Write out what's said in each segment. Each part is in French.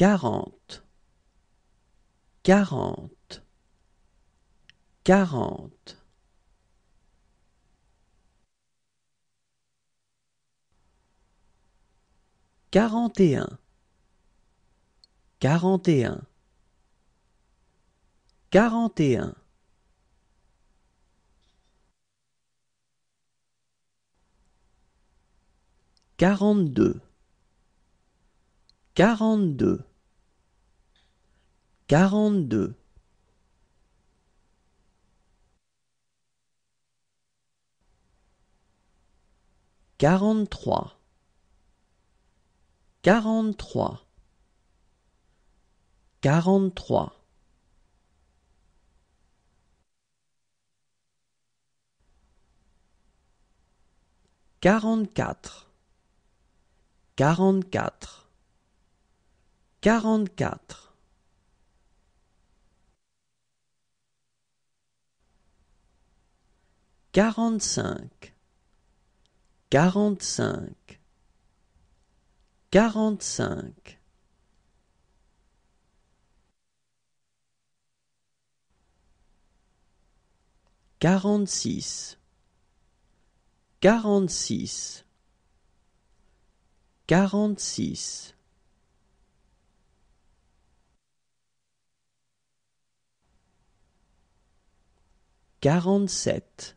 quarante quarante quarante quarante et un quarante et un quarante et un quarante-deux quarante-deux 42 43 43 43 44 44 44 quarante-cinq, quarante-cinq, quarante-cinq. Quarante-six, quarante-six, quarante-six. Quarante-sept,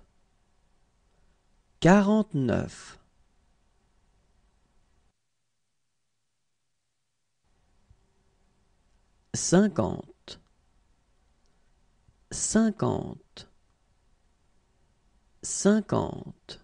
Quarante-neuf. Cinquante. Cinquante. Cinquante.